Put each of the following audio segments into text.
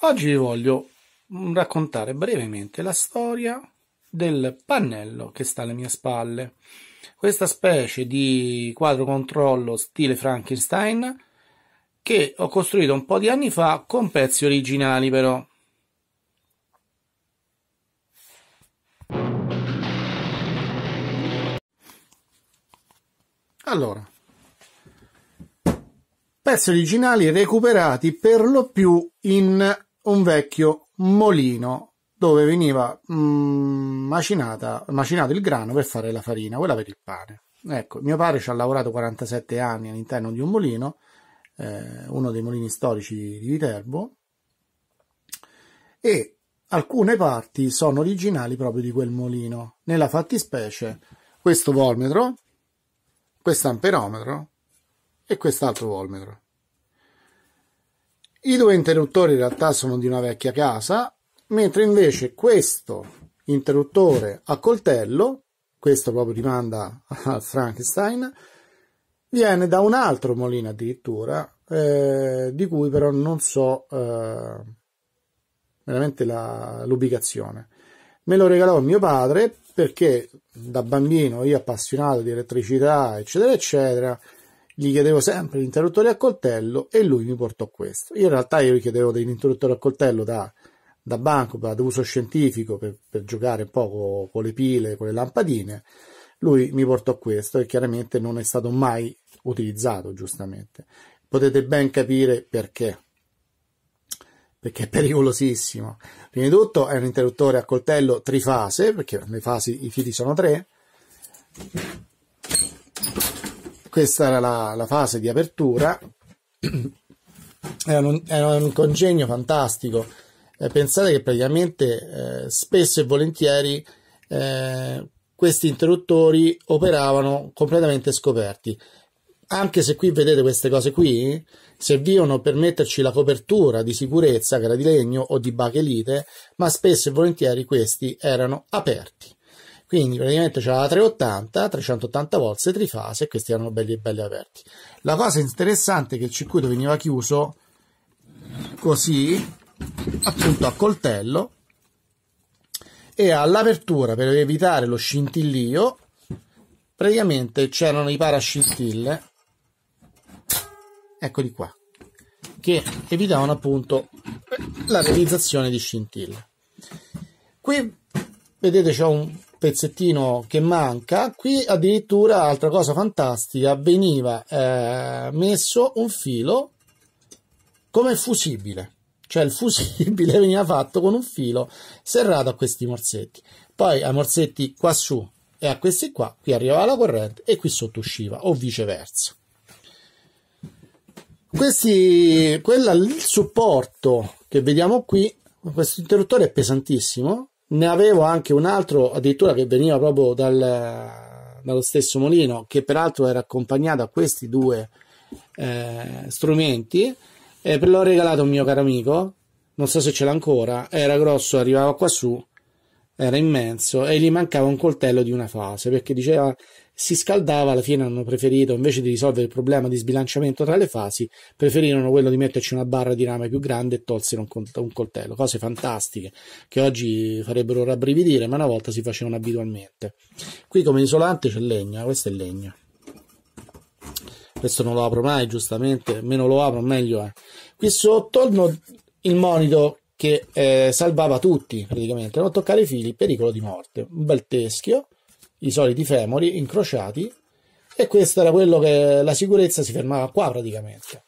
Oggi vi voglio raccontare brevemente la storia del pannello che sta alle mie spalle. Questa specie di quadro controllo stile Frankenstein che ho costruito un po' di anni fa con pezzi originali però. Allora, pezzi originali recuperati per lo più in un vecchio molino dove veniva mh, mm, macinata, macinato il grano per fare la farina, quella per il pane. Ecco, mio padre ci ha lavorato 47 anni all'interno di un mulino, eh, uno dei mulini storici di Viterbo, e alcune parti sono originali proprio di quel molino. Nella fattispecie, questo volmetro, questo amperometro e quest'altro volmetro. I due interruttori in realtà sono di una vecchia casa, mentre invece questo interruttore a coltello, questo proprio rimanda a Frankenstein, viene da un altro molino addirittura, eh, di cui però non so eh, veramente la, l'ubicazione. Me lo regalò mio padre perché da bambino io appassionato di elettricità, eccetera, eccetera, gli chiedevo sempre l'interruttore a coltello e lui mi portò questo. Io in realtà io gli chiedevo dell'interruttore a coltello da, da banco, da uso scientifico per, per giocare un po' con, con le pile, con le lampadine. Lui mi portò questo e chiaramente non è stato mai utilizzato, giustamente. Potete ben capire perché perché è pericolosissimo. Prima di tutto è un interruttore a coltello trifase, perché le fasi, i fili sono tre, questa era la, la fase di apertura. Era un, era un congegno fantastico. Eh, pensate che praticamente eh, spesso e volentieri eh, questi interruttori operavano completamente scoperti. Anche se qui vedete queste cose qui, servivano per metterci la copertura di sicurezza, che era di legno o di bachelite, ma spesso e volentieri questi erano aperti. Quindi praticamente c'era la 380, 380 volts, trifase e questi erano belli e belli aperti. La cosa interessante è che il circuito veniva chiuso così, appunto a coltello, e all'apertura per evitare lo scintillio praticamente c'erano i parascintille eccoli qua che evitavano appunto la realizzazione di scintille qui vedete c'è un pezzettino che manca. Qui addirittura, altra cosa fantastica, veniva eh, messo un filo come fusibile, cioè il fusibile veniva fatto con un filo serrato a questi morsetti. Poi ai morsetti qua su e a questi qua, qui arrivava la corrente e qui sotto usciva, o viceversa. Questi, quella, il supporto che vediamo qui, questo interruttore è pesantissimo, ne avevo anche un altro addirittura che veniva proprio dal, dallo stesso molino che peraltro era accompagnato a questi due eh, strumenti. E l'ho regalato a un mio caro amico, non so se ce l'ha ancora, era grosso, arrivava qua su era immenso e gli mancava un coltello di una fase perché diceva si scaldava alla fine hanno preferito invece di risolvere il problema di sbilanciamento tra le fasi preferirono quello di metterci una barra di rame più grande e tolsero un, un coltello cose fantastiche che oggi farebbero rabbrividire ma una volta si facevano abitualmente qui come isolante c'è legna eh, questo è legno questo non lo apro mai giustamente meno lo apro meglio è qui sotto il monito che eh, salvava tutti praticamente. Non toccare i fili, pericolo di morte. Un bel teschio, i soliti femori incrociati e questo era quello che la sicurezza si fermava qua praticamente.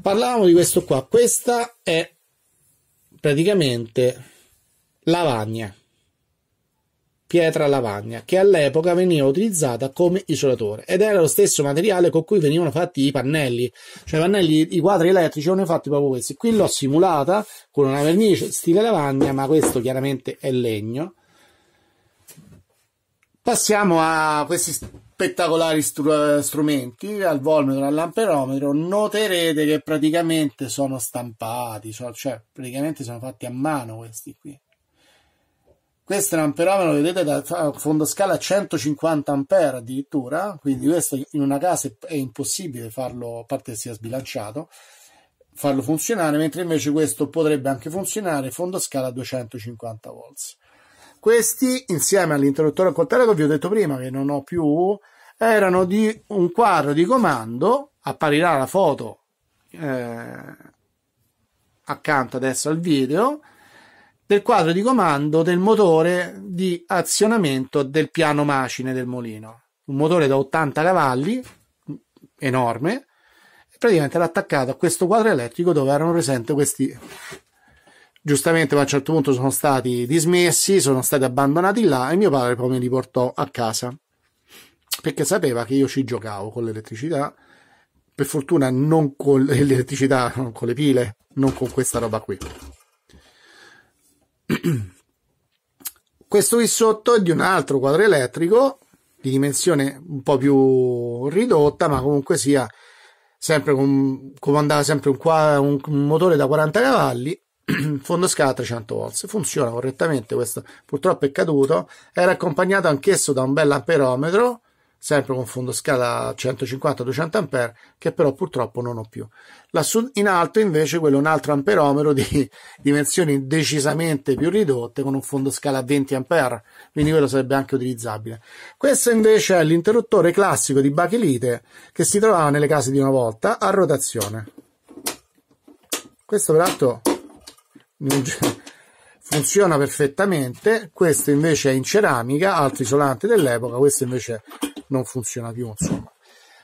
Parlavamo di questo qua, questa è praticamente lavagna pietra lavagna, che all'epoca veniva utilizzata come isolatore ed era lo stesso materiale con cui venivano fatti i pannelli, cioè i pannelli, i quadri elettrici erano fatti proprio questi. Qui l'ho simulata con una vernice stile lavagna, ma questo chiaramente è legno. Passiamo a questi spettacolari str- strumenti, al volmetro, e all'amperometro, noterete che praticamente sono stampati, cioè praticamente sono fatti a mano questi qui. Questo è un amperometro, vedete, da fondo scala 150 ampere addirittura, quindi questo in una casa è impossibile farlo, a parte che sia sbilanciato, farlo funzionare, mentre invece questo potrebbe anche funzionare fondo scala 250 volts. Questi, insieme all'interruttore a coltello che vi ho detto prima che non ho più, erano di un quadro di comando, apparirà la foto eh, accanto adesso al video, del quadro di comando del motore di azionamento del piano macine del molino. Un motore da 80 cavalli, enorme, praticamente era attaccato a questo quadro elettrico dove erano presenti questi. Giustamente, ma a un certo punto sono stati dismessi, sono stati abbandonati là e mio padre poi me li portò a casa perché sapeva che io ci giocavo con l'elettricità. Per fortuna non con l'elettricità, con le pile, non con questa roba qui. Questo qui sotto è di un altro quadro elettrico di dimensione un po' più ridotta, ma comunque sia sempre con, comandava sempre un, quadro, un, motore da 40 cavalli fondo scala 300 volts funziona correttamente questo purtroppo è caduto era accompagnato anch'esso da un bel amperometro sempre con fondo scala 150-200 A, che però purtroppo non ho più. Lassù in alto invece quello è un altro amperometro di dimensioni decisamente più ridotte con un fondo scala 20 A, quindi quello sarebbe anche utilizzabile. Questo invece è l'interruttore classico di bachelite che si trovava nelle case di una volta a rotazione. Questo peraltro funziona perfettamente, questo invece è in ceramica, altro isolante dell'epoca, questo invece non funziona più, insomma.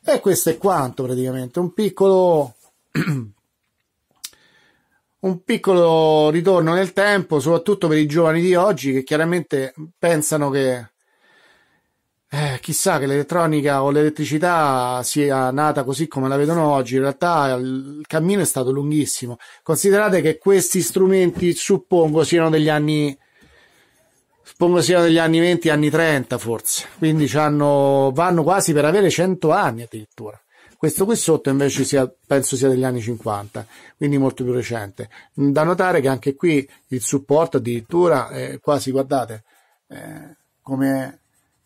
E questo è quanto praticamente, un piccolo un piccolo ritorno nel tempo, soprattutto per i giovani di oggi che chiaramente pensano che eh, chissà che l'elettronica o l'elettricità sia nata così come la vedono oggi. In realtà il cammino è stato lunghissimo. Considerate che questi strumenti suppongo siano degli anni suppongo siano degli anni 20, anni 30 forse, quindi vanno quasi per avere 100 anni addirittura. Questo qui sotto invece sia, penso sia degli anni 50, quindi molto più recente. Da notare che anche qui il supporto addirittura è quasi, guardate, eh, come,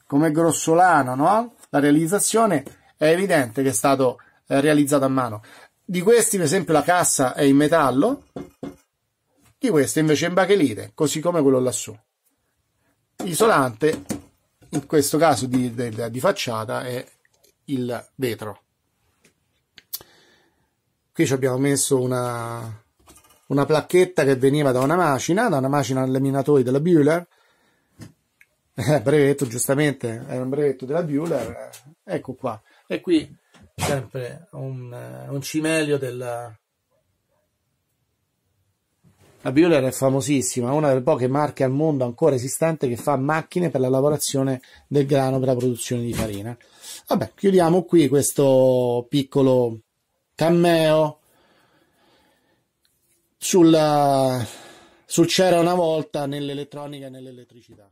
come grossolano, no? La realizzazione è evidente che è stato eh, realizzato a mano. Di questi, per esempio, la cassa è in metallo, di questo invece è in bachelite, così come quello lassù isolante in questo caso di, di, di facciata, è il vetro. Qui ci abbiamo messo una, una placchetta che veniva da una macina, da una macina al laminatore della Bueller, eh, brevetto giustamente, era un brevetto della Bueller, ecco qua. E qui sempre un, eh, un cimelio della, la Bueller è famosissima, una delle poche marche al mondo ancora esistente che fa macchine per la lavorazione del grano per la produzione di farina. Vabbè, chiudiamo qui questo piccolo cameo sulla, sul c'era una volta nell'elettronica e nell'elettricità.